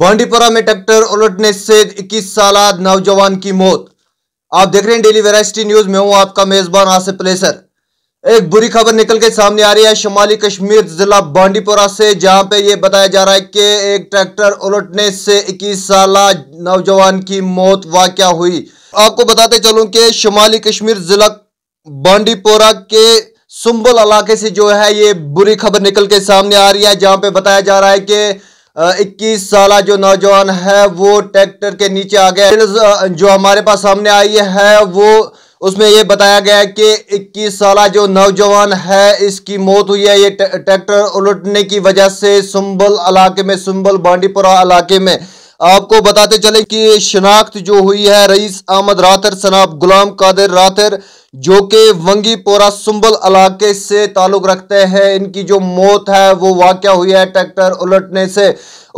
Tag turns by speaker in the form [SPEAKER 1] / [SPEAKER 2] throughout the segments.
[SPEAKER 1] बांडीपुरा में ट्रैक्टर उलटने से 21 साल नौजवान की मौत आप देख रहे हैं डेली वेराइटी न्यूज में हूं आपका मेजबान आसिफ प्लेसर एक बुरी खबर निकल के सामने आ रही है शुमाली कश्मीर जिला बांडीपुरा से जहां पे ये बताया जा रहा है कि एक ट्रैक्टर उलटने से 21 साल नौजवान की मौत वाक्य हुई आपको बताते चलूं कि शुमाली कश्मीर जिला बांडीपोरा के सुम्बल इलाके से जो है ये बुरी खबर निकल के सामने आ रही है जहां पे बताया जा रहा है कि इक्कीस साल जो नौजवान है वो ट्रैक्टर के नीचे आ गया जो हमारे पास सामने आई है वो उसमें ये बताया गया है कि इक्कीस साल जो नौजवान है इसकी मौत हुई है ये ट्रैक्टर उलटने की वजह से सुंबल इलाके में सुंबल बांडीपुरा इलाके में आपको बताते चले कि शनाख्त जो हुई है रईस अहमद रातर सनाब गुलाम कादिर रातर जो कि वंगीपोरा सुंबल इलाके से ताल्लुक रखते हैं इनकी जो मौत है वो वाक़ हुई है ट्रैक्टर उलटने से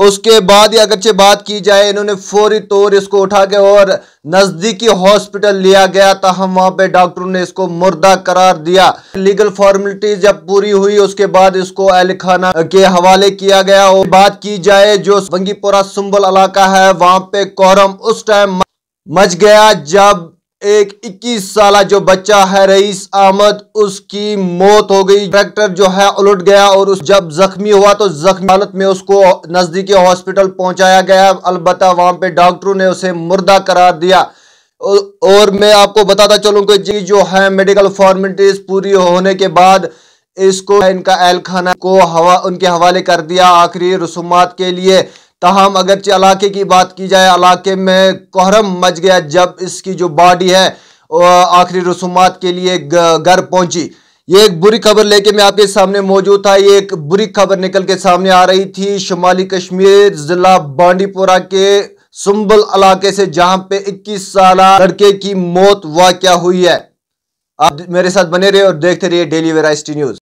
[SPEAKER 1] उसके बाद ही अगरचे बात की जाए इन्होंने फौरी तौर इसको उठा के और नज़दीकी हॉस्पिटल लिया गया हम वहाँ पे डॉक्टरों ने इसको मुर्दा करार दिया लीगल फॉर्मेलिटी जब पूरी हुई उसके बाद इसको अहल खाना के हवाले किया गया और बात की जाए जो वंगीपोरा सुंबल इलाका है वहाँ पे कोहरम उस टाइम मच गया जब एक 21 साल जो बच्चा है रईस अहमद उसकी मौत हो गई ट्रैक्टर जो है उलट गया और उस जब जख्मी हुआ तो जख्मी हालत में उसको नजदीकी हॉस्पिटल पहुंचाया गया अलबत् वहां पे डॉक्टरों ने उसे मुर्दा करार दिया और मैं आपको बताता चलूँ कि जी जो है मेडिकल फॉर्मेलिटीज पूरी होने के बाद इसको इनका एहलखाना को हवा उनके हवाले कर दिया आखिरी रसूमात के लिए तहम अगरचे इलाके की बात की जाए इलाके में कोहरम मच गया जब इसकी जो बॉडी है आखिरी रसूमात के लिए घर पहुंची ये एक बुरी खबर लेके मैं आपके सामने मौजूद था ये एक बुरी खबर निकल के सामने आ रही थी शुमाली कश्मीर जिला बांडीपोरा के सुंबल इलाके से जहां पे 21 साल लड़के की मौत वाक्य हुई है आप मेरे साथ बने रहे और देखते रहिए डेली वेराइटी न्यूज